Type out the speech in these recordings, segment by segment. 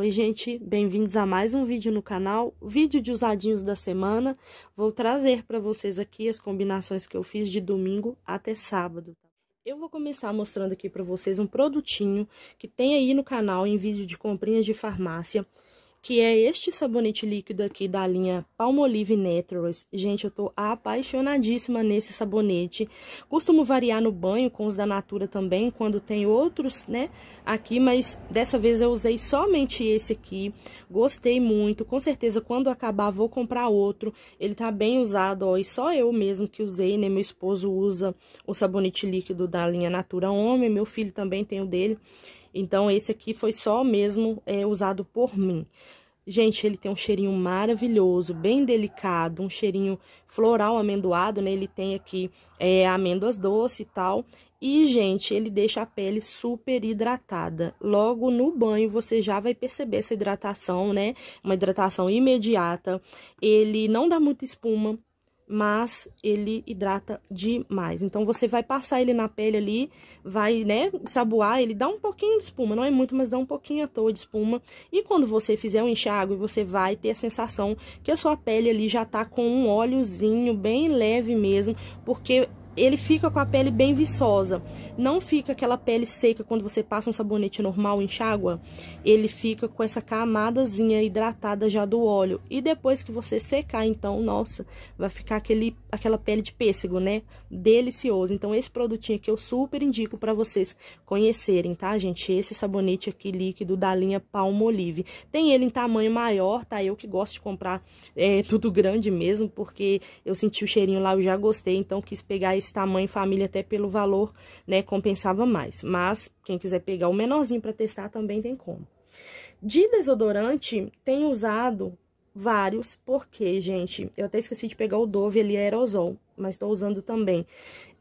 Oi gente, bem-vindos a mais um vídeo no canal, vídeo de usadinhos da semana. Vou trazer para vocês aqui as combinações que eu fiz de domingo até sábado. Eu vou começar mostrando aqui para vocês um produtinho que tem aí no canal em vídeo de comprinhas de farmácia que é este sabonete líquido aqui da linha Palmolive Naturals. Gente, eu tô apaixonadíssima nesse sabonete. Costumo variar no banho com os da Natura também, quando tem outros, né, aqui, mas dessa vez eu usei somente esse aqui. Gostei muito, com certeza quando acabar vou comprar outro. Ele tá bem usado, ó, e só eu mesmo que usei, né, meu esposo usa o sabonete líquido da linha Natura Homem, meu filho também tem o dele. Então, esse aqui foi só mesmo é, usado por mim. Gente, ele tem um cheirinho maravilhoso, bem delicado, um cheirinho floral amendoado, né? Ele tem aqui é, amêndoas doce e tal. E, gente, ele deixa a pele super hidratada. Logo no banho, você já vai perceber essa hidratação, né? Uma hidratação imediata. Ele não dá muita espuma, mas ele hidrata demais. Então, você vai passar ele na pele ali, vai, né, saboar, ele dá um pouquinho de espuma, não é muito, mas dá um pouquinho à toa de espuma. E quando você fizer o um enxágue, você vai ter a sensação que a sua pele ali já tá com um óleozinho bem leve mesmo, porque ele fica com a pele bem viçosa. Não fica aquela pele seca quando você passa um sabonete normal, enxágua. Ele fica com essa camadazinha hidratada já do óleo. E depois que você secar, então, nossa, vai ficar aquele, aquela pele de pêssego, né? Delicioso. Então, esse produtinho aqui eu super indico para vocês conhecerem, tá, gente? Esse sabonete aqui líquido da linha Palmo Olive Tem ele em tamanho maior, tá? Eu que gosto de comprar é, tudo grande mesmo, porque eu senti o cheirinho lá, eu já gostei, então quis pegar esse desse tamanho, família até pelo valor, né, compensava mais. Mas quem quiser pegar o menorzinho para testar também tem como. De desodorante, tem usado vários, porque, gente, eu até esqueci de pegar o Dove ali é aerosol, mas estou usando também.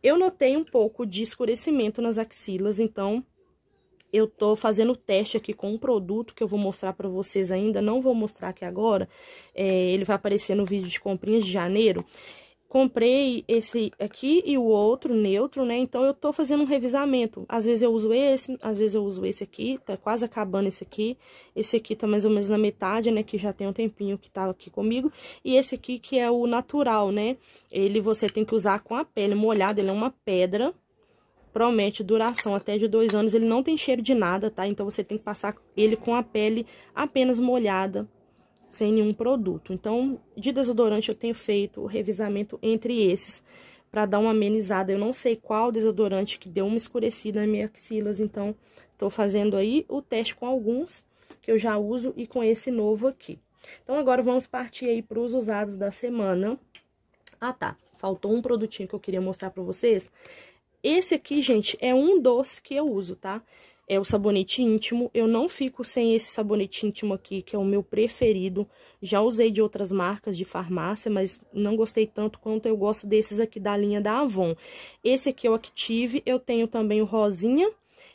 Eu notei um pouco de escurecimento nas axilas, então eu tô fazendo teste aqui com um produto que eu vou mostrar para vocês ainda, não vou mostrar aqui agora, é, ele vai aparecer no vídeo de comprinhas de janeiro comprei esse aqui e o outro neutro, né? Então, eu tô fazendo um revisamento. Às vezes eu uso esse, às vezes eu uso esse aqui, tá quase acabando esse aqui. Esse aqui tá mais ou menos na metade, né? Que já tem um tempinho que tá aqui comigo. E esse aqui que é o natural, né? Ele você tem que usar com a pele molhada, ele é uma pedra. Promete duração até de dois anos, ele não tem cheiro de nada, tá? Então, você tem que passar ele com a pele apenas molhada sem nenhum produto. Então, de desodorante eu tenho feito o revisamento entre esses para dar uma amenizada. Eu não sei qual desodorante que deu uma escurecida nas minhas axilas, então estou fazendo aí o teste com alguns que eu já uso e com esse novo aqui. Então, agora vamos partir aí para os usados da semana. Ah, tá. Faltou um produtinho que eu queria mostrar para vocês. Esse aqui, gente, é um doce que eu uso, tá? Tá? é o sabonete íntimo. Eu não fico sem esse sabonete íntimo aqui, que é o meu preferido. Já usei de outras marcas de farmácia, mas não gostei tanto quanto eu gosto desses aqui da linha da Avon. Esse aqui é o Active, eu tenho também o rosinha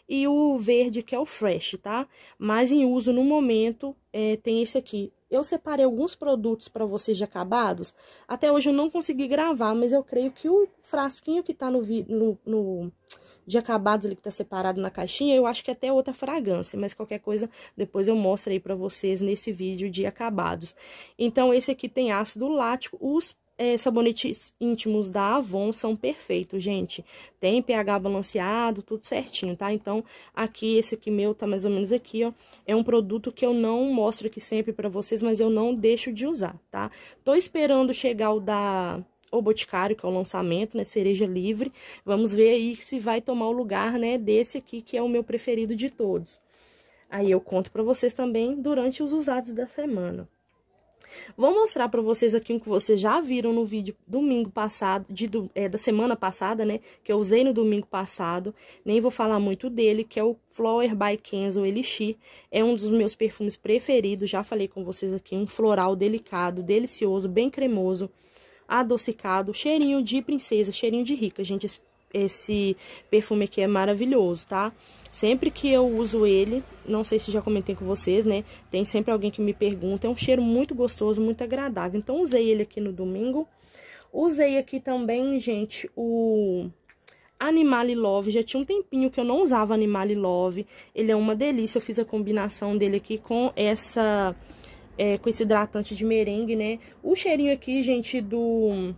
e o verde, que é o Fresh, tá? Mas em uso no momento é, tem esse aqui. Eu separei alguns produtos para vocês de acabados. Até hoje eu não consegui gravar, mas eu creio que o frasquinho que tá no, no, no de acabados ali que tá separado na caixinha, eu acho que é até outra fragrância, mas qualquer coisa depois eu mostro aí pra vocês nesse vídeo de acabados. Então, esse aqui tem ácido lático, os é, sabonetes íntimos da Avon são perfeitos, gente. Tem pH balanceado, tudo certinho, tá? Então, aqui, esse aqui meu tá mais ou menos aqui, ó. É um produto que eu não mostro aqui sempre pra vocês, mas eu não deixo de usar, tá? Tô esperando chegar o da o Boticário, que é o lançamento, né, Cereja Livre. Vamos ver aí se vai tomar o lugar, né, desse aqui, que é o meu preferido de todos. Aí eu conto para vocês também durante os usados da semana. Vou mostrar para vocês aqui um que vocês já viram no vídeo domingo passado, de, é, da semana passada, né? Que eu usei no domingo passado. Nem vou falar muito dele, que é o Flower by Kenzo Elixir. É um dos meus perfumes preferidos, já falei com vocês aqui. Um floral delicado, delicioso, bem cremoso adocicado, cheirinho de princesa, cheirinho de rica. Gente, esse, esse perfume aqui é maravilhoso, tá? Sempre que eu uso ele, não sei se já comentei com vocês, né? Tem sempre alguém que me pergunta, é um cheiro muito gostoso, muito agradável. Então, usei ele aqui no domingo. Usei aqui também, gente, o Animal Love. Já tinha um tempinho que eu não usava Animal Love. Ele é uma delícia. Eu fiz a combinação dele aqui com essa é, com esse hidratante de merengue, né? O cheirinho aqui, gente, do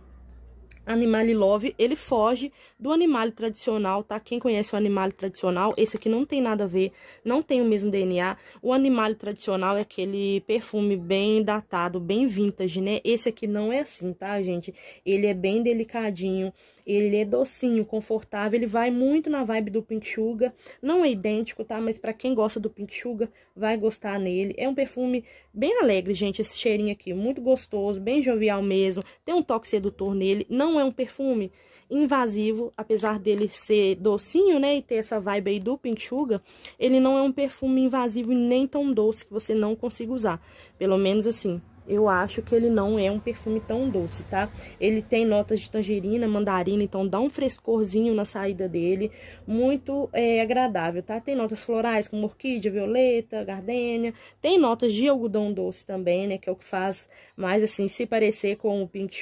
Animale Love, ele foge do animal tradicional, tá? Quem conhece o animal tradicional, esse aqui não tem nada a ver, não tem o mesmo DNA. O animal tradicional é aquele perfume bem datado, bem vintage, né? Esse aqui não é assim, tá, gente? Ele é bem delicadinho, ele é docinho, confortável, ele vai muito na vibe do Pink Sugar. Não é idêntico, tá? Mas para quem gosta do Pink Sugar, vai gostar nele. É um perfume bem alegre, gente, esse cheirinho aqui, muito gostoso, bem jovial mesmo. Tem um toque sedutor nele, não é um perfume invasivo, apesar dele ser docinho, né, e ter essa vibe aí do pinchuga, ele não é um perfume invasivo e nem tão doce que você não consiga usar, pelo menos assim eu acho que ele não é um perfume tão doce, tá? Ele tem notas de tangerina, mandarina, então dá um frescorzinho na saída dele, muito é, agradável, tá? Tem notas florais como orquídea, violeta, gardênia, tem notas de algodão doce também, né? Que é o que faz mais, assim, se parecer com o Pink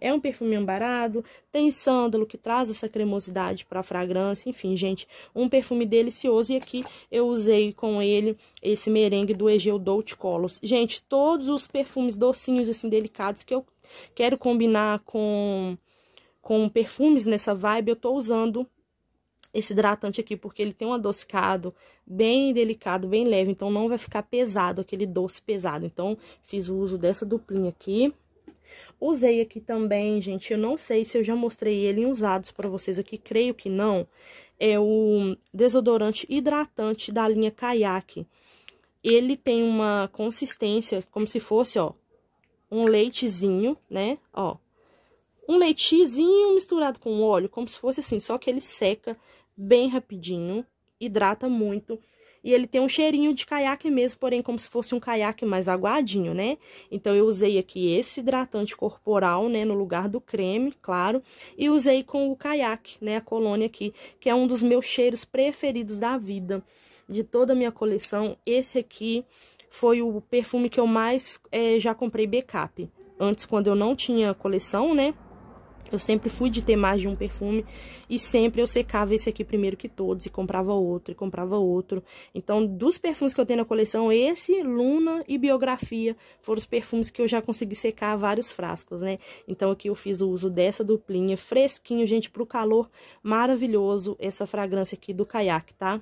É um perfume ambarado, tem sândalo que traz essa cremosidade pra fragrância, enfim, gente, um perfume delicioso. E aqui eu usei com ele esse merengue do Egeu Dolce Colors. Gente, todos os perfumes perfumes docinhos, assim, delicados, que eu quero combinar com, com perfumes nessa vibe, eu tô usando esse hidratante aqui, porque ele tem um adocicado bem delicado, bem leve, então não vai ficar pesado, aquele doce pesado. Então, fiz o uso dessa duplinha aqui. Usei aqui também, gente, eu não sei se eu já mostrei ele em usados pra vocês aqui, creio que não. É o desodorante hidratante da linha Kayak. Ele tem uma consistência como se fosse, ó, um leitezinho, né? Ó, um leitezinho misturado com óleo, como se fosse assim, só que ele seca bem rapidinho, hidrata muito. E ele tem um cheirinho de caiaque mesmo, porém como se fosse um caiaque mais aguadinho, né? Então, eu usei aqui esse hidratante corporal, né, no lugar do creme, claro. E usei com o caiaque, né, a colônia aqui, que é um dos meus cheiros preferidos da vida. De toda a minha coleção, esse aqui foi o perfume que eu mais é, já comprei backup. Antes, quando eu não tinha coleção, né? Eu sempre fui de ter mais de um perfume e sempre eu secava esse aqui primeiro que todos e comprava outro e comprava outro. Então, dos perfumes que eu tenho na coleção, esse, Luna e Biografia foram os perfumes que eu já consegui secar vários frascos, né? Então, aqui eu fiz o uso dessa duplinha, fresquinho, gente, pro calor, maravilhoso essa fragrância aqui do caiaque, tá?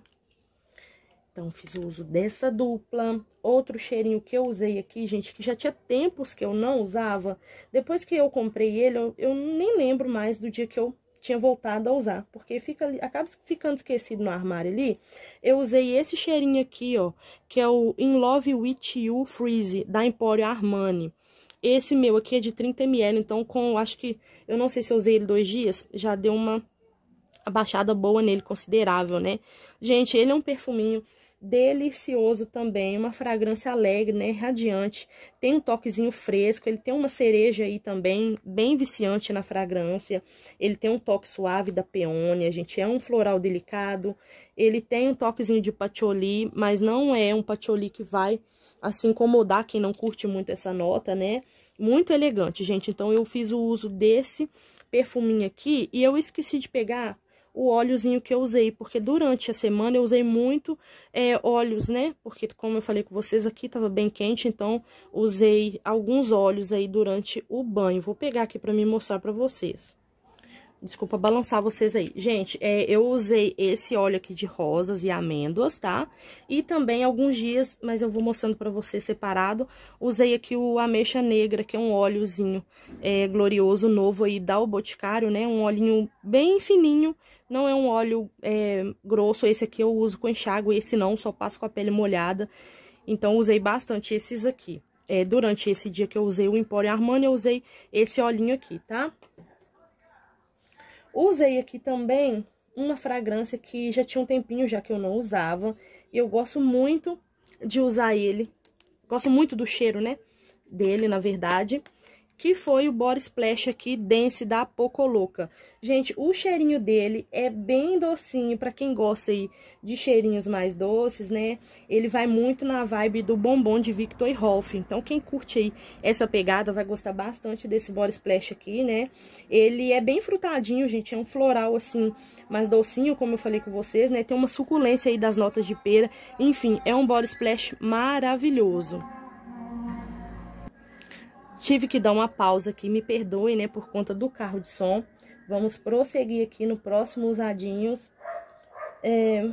Então, fiz o uso dessa dupla. Outro cheirinho que eu usei aqui, gente, que já tinha tempos que eu não usava. Depois que eu comprei ele, eu, eu nem lembro mais do dia que eu tinha voltado a usar. Porque fica, acaba ficando esquecido no armário ali. Eu usei esse cheirinho aqui, ó, que é o In Love With You Freeze, da Emporio Armani. Esse meu aqui é de 30ml, então com, acho que, eu não sei se eu usei ele dois dias, já deu uma abaixada boa nele, considerável, né? Gente, ele é um perfuminho delicioso também, uma fragrância alegre, né, radiante, tem um toquezinho fresco, ele tem uma cereja aí também, bem viciante na fragrância, ele tem um toque suave da peônia, gente, é um floral delicado, ele tem um toquezinho de patchouli, mas não é um patchouli que vai, assim, incomodar quem não curte muito essa nota, né, muito elegante, gente, então eu fiz o uso desse perfuminho aqui e eu esqueci de pegar o óleozinho que eu usei, porque durante a semana eu usei muito é, óleos, né? Porque, como eu falei com vocês, aqui tava bem quente, então usei alguns óleos aí durante o banho. Vou pegar aqui pra me mostrar pra vocês. Desculpa balançar vocês aí. Gente, é, eu usei esse óleo aqui de rosas e amêndoas, tá? E também alguns dias, mas eu vou mostrando pra vocês separado, usei aqui o ameixa negra, que é um óleozinho é, glorioso, novo aí da O Boticário, né? Um olhinho bem fininho, não é um óleo é, grosso. Esse aqui eu uso com enxágue, esse não, só passo com a pele molhada. Então, usei bastante esses aqui. É, durante esse dia que eu usei o Empório Armani, eu usei esse olhinho aqui, tá? Usei aqui também uma fragrância que já tinha um tempinho já que eu não usava. E eu gosto muito de usar ele. Gosto muito do cheiro, né? Dele, na verdade que foi o Body Splash aqui Dance da Poco Louca. Gente, o cheirinho dele é bem docinho, para quem gosta aí de cheirinhos mais doces, né? Ele vai muito na vibe do bombom de Victor e Rolf. Então, quem curte aí essa pegada vai gostar bastante desse Body Splash aqui, né? Ele é bem frutadinho, gente, é um floral assim, mais docinho, como eu falei com vocês, né? Tem uma suculência aí das notas de pera. Enfim, é um Body Splash maravilhoso. Tive que dar uma pausa aqui, me perdoe né, por conta do carro de som. Vamos prosseguir aqui no próximo usadinhos. É...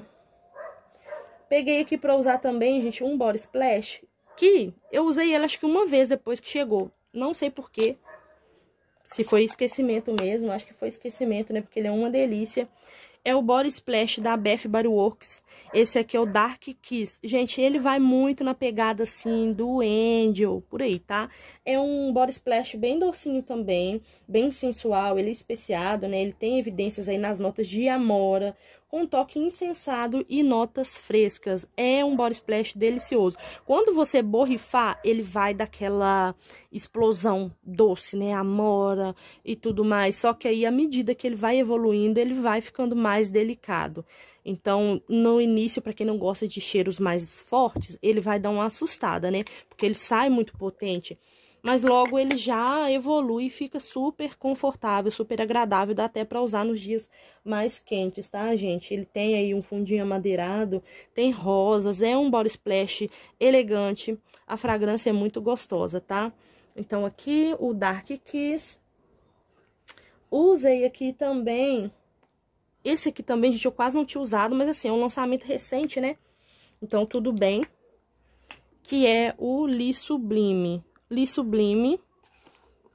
Peguei aqui para usar também, gente, um body splash, que eu usei ela acho que uma vez depois que chegou. Não sei porquê, se foi esquecimento mesmo, acho que foi esquecimento, né, porque ele é uma delícia é o Body Splash da Beth Body Works. Esse aqui é o Dark Kiss. Gente, ele vai muito na pegada, assim, do Angel, por aí, tá? É um Body Splash bem docinho também, bem sensual, ele é especiado, né? Ele tem evidências aí nas notas de amora, um toque insensado e notas frescas. É um body splash delicioso. Quando você borrifar, ele vai daquela explosão doce, né? Amora e tudo mais. Só que aí, à medida que ele vai evoluindo, ele vai ficando mais delicado. Então, no início, para quem não gosta de cheiros mais fortes, ele vai dar uma assustada, né? Porque ele sai muito potente mas logo ele já evolui e fica super confortável, super agradável, dá até para usar nos dias mais quentes, tá, gente? Ele tem aí um fundinho amadeirado, tem rosas, é um body splash elegante, a fragrância é muito gostosa, tá? Então aqui o Dark Kiss, usei aqui também, esse aqui também, gente, eu quase não tinha usado, mas assim, é um lançamento recente, né? Então tudo bem, que é o Li Sublime, li sublime.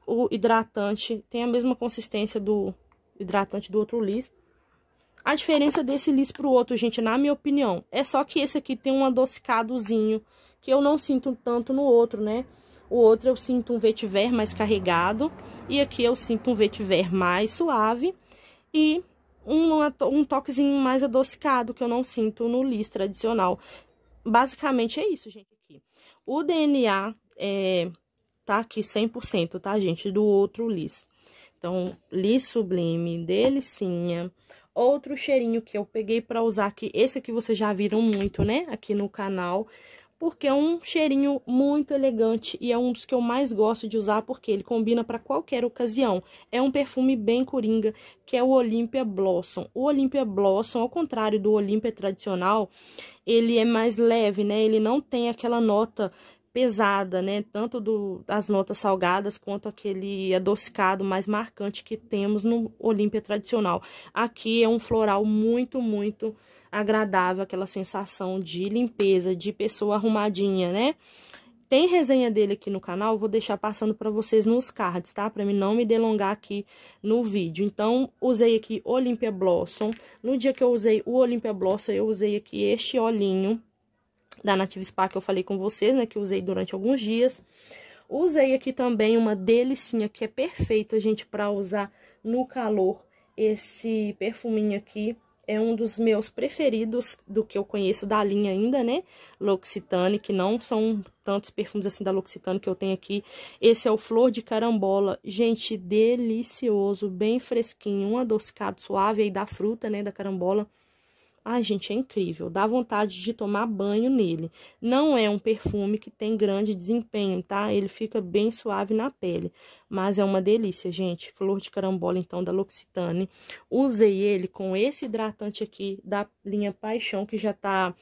O hidratante tem a mesma consistência do hidratante do outro lis. A diferença desse lis pro outro, gente, na minha opinião, é só que esse aqui tem um adocicadozinho, que eu não sinto tanto no outro, né? O outro eu sinto um vetiver mais carregado, e aqui eu sinto um vetiver mais suave, e um, um toquezinho mais adocicado, que eu não sinto no lis tradicional. Basicamente é isso, gente, aqui. O DNA é, tá aqui 100%, tá, gente? Do outro Liz. Então, Liz sublime, delicinha. Outro cheirinho que eu peguei pra usar aqui, esse aqui vocês já viram muito, né? Aqui no canal, porque é um cheirinho muito elegante e é um dos que eu mais gosto de usar porque ele combina para qualquer ocasião. É um perfume bem coringa, que é o Olympia Blossom. O Olympia Blossom, ao contrário do Olympia tradicional, ele é mais leve, né? Ele não tem aquela nota pesada, né? Tanto do, das notas salgadas quanto aquele adocicado mais marcante que temos no Olímpia tradicional. Aqui é um floral muito, muito agradável, aquela sensação de limpeza, de pessoa arrumadinha, né? Tem resenha dele aqui no canal, vou deixar passando para vocês nos cards, tá? Para mim não me delongar aqui no vídeo. Então, usei aqui Olympia Blossom. No dia que eu usei o Olympia Blossom, eu usei aqui este olhinho da Native Spa que eu falei com vocês, né? Que usei durante alguns dias. Usei aqui também uma delicinha que é perfeita, gente, para usar no calor. Esse perfuminho aqui é um dos meus preferidos do que eu conheço da linha ainda, né? L'Occitane, que não são tantos perfumes assim da L'Occitane que eu tenho aqui. Esse é o Flor de Carambola. Gente, delicioso, bem fresquinho, um adocicado suave aí da fruta, né, da carambola. Ai, gente, é incrível. Dá vontade de tomar banho nele. Não é um perfume que tem grande desempenho, tá? Ele fica bem suave na pele. Mas é uma delícia, gente. Flor de carambola, então, da L'Occitane. Usei ele com esse hidratante aqui da linha Paixão, que já tá...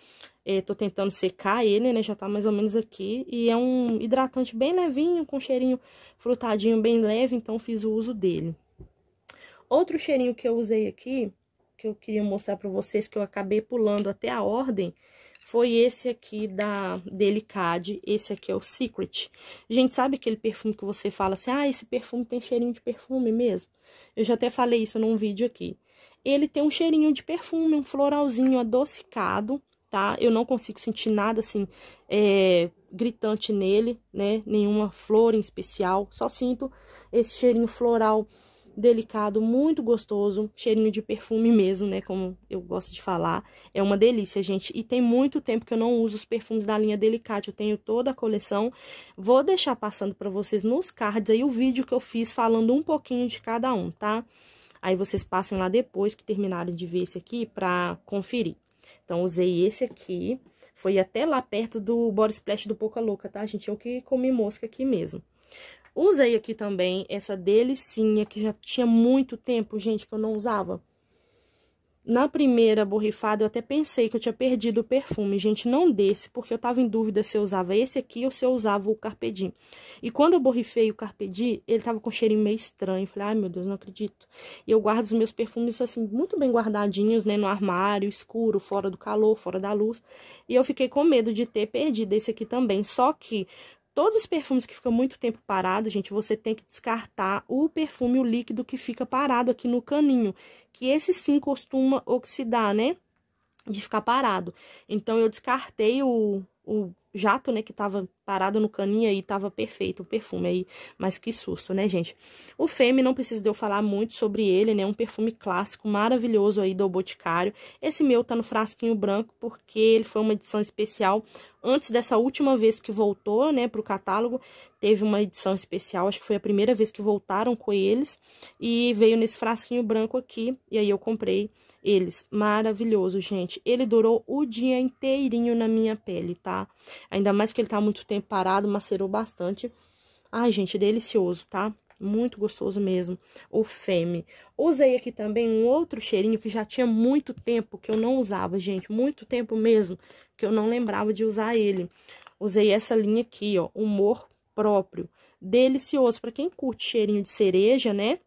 É, tô tentando secar ele, né? Já tá mais ou menos aqui. E é um hidratante bem levinho, com cheirinho frutadinho bem leve. Então, fiz o uso dele. Outro cheirinho que eu usei aqui que eu queria mostrar para vocês, que eu acabei pulando até a ordem, foi esse aqui da Delicade, esse aqui é o Secret. Gente, sabe aquele perfume que você fala assim, ah, esse perfume tem cheirinho de perfume mesmo? Eu já até falei isso num vídeo aqui. Ele tem um cheirinho de perfume, um floralzinho adocicado, tá? Eu não consigo sentir nada, assim, é, gritante nele, né? Nenhuma flor em especial, só sinto esse cheirinho floral delicado, muito gostoso, cheirinho de perfume mesmo, né, como eu gosto de falar. É uma delícia, gente, e tem muito tempo que eu não uso os perfumes da linha Delicate, eu tenho toda a coleção. Vou deixar passando para vocês nos cards aí o vídeo que eu fiz falando um pouquinho de cada um, tá? Aí vocês passem lá depois que terminarem de ver esse aqui pra conferir. Então, usei esse aqui, foi até lá perto do body splash do Boca Louca, tá, gente? Eu é que comi mosca aqui mesmo. Usei aqui também essa delicinha, que já tinha muito tempo, gente, que eu não usava. Na primeira borrifada, eu até pensei que eu tinha perdido o perfume, gente, não desse, porque eu tava em dúvida se eu usava esse aqui ou se eu usava o Carpedim. E quando eu borrifei o Carpedim, ele tava com um cheirinho meio estranho, eu falei, ai meu Deus, não acredito. E eu guardo os meus perfumes, assim, muito bem guardadinhos, né, no armário, escuro, fora do calor, fora da luz. E eu fiquei com medo de ter perdido esse aqui também, só que Todos os perfumes que ficam muito tempo parado, gente, você tem que descartar o perfume, o líquido que fica parado aqui no caninho, que esse sim costuma oxidar, né? De ficar parado. Então, eu descartei o, o jato, né, que tava parado no caninho aí, tava perfeito o perfume aí, mas que susto, né, gente? O Femme, não precisa de eu falar muito sobre ele, né, um perfume clássico maravilhoso aí do Boticário. Esse meu tá no frasquinho branco porque ele foi uma edição especial antes dessa última vez que voltou, né, para o catálogo, teve uma edição especial, acho que foi a primeira vez que voltaram com eles, e veio nesse frasquinho branco aqui, e aí eu comprei eles. Maravilhoso, gente. Ele durou o dia inteirinho na minha pele, tá? Ainda mais que ele tá muito tempo parado, macerou bastante. Ai, gente, delicioso, tá? muito gostoso mesmo, o Femme. Usei aqui também um outro cheirinho que já tinha muito tempo que eu não usava, gente, muito tempo mesmo, que eu não lembrava de usar ele. Usei essa linha aqui, ó, Humor Próprio. Delicioso, para quem curte cheirinho de cereja, né?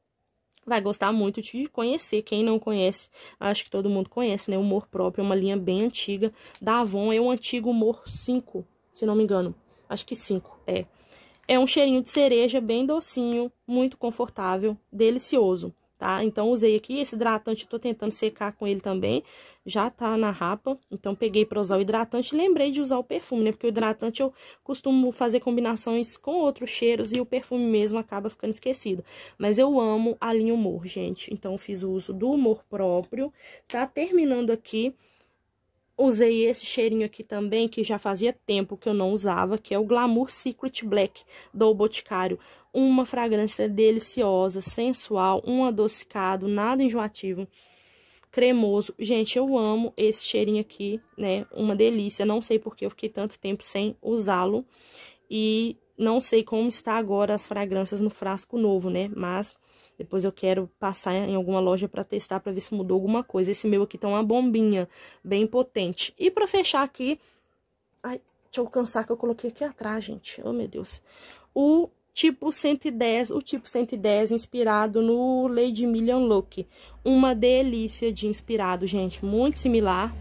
vai gostar muito de conhecer. Quem não conhece, acho que todo mundo conhece, né? Humor próprio é uma linha bem antiga da Avon. É um antigo humor 5, se não me engano. Acho que 5, é. É um cheirinho de cereja bem docinho, muito confortável, delicioso, tá? Então, usei aqui esse hidratante, tô tentando secar com ele também, já tá na rapa. Então, peguei pra usar o hidratante e lembrei de usar o perfume, né? Porque o hidratante eu costumo fazer combinações com outros cheiros e o perfume mesmo acaba ficando esquecido. Mas eu amo a linha Humor, gente. Então, fiz o uso do Humor próprio. Tá terminando aqui Usei esse cheirinho aqui também, que já fazia tempo que eu não usava, que é o Glamour Secret Black do Boticário. Uma fragrância deliciosa, sensual, um adocicado, nada enjoativo, cremoso. Gente, eu amo esse cheirinho aqui, né? Uma delícia, não sei porque eu fiquei tanto tempo sem usá-lo. E não sei como está agora as fragrâncias no frasco novo, né? Mas depois eu quero passar em alguma loja para testar para ver se mudou alguma coisa. Esse meu aqui tá uma bombinha bem potente. E para fechar aqui, ai, deixa eu alcançar que eu coloquei aqui atrás, gente. Oh, meu Deus. O tipo 110, o tipo 110 inspirado no Lady Million Look. Uma delícia de inspirado, gente, muito similar.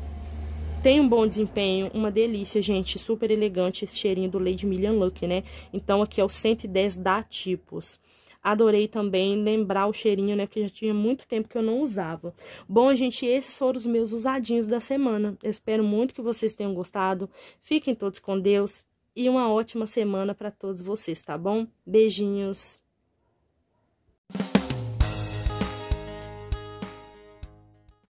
Tem um bom desempenho, uma delícia, gente, super elegante esse cheirinho do Lady Million Look, né? Então aqui é o 110 da Tipos. Adorei também lembrar o cheirinho, né? Porque já tinha muito tempo que eu não usava. Bom, gente, esses foram os meus usadinhos da semana. Eu espero muito que vocês tenham gostado. Fiquem todos com Deus e uma ótima semana para todos vocês, tá bom? Beijinhos.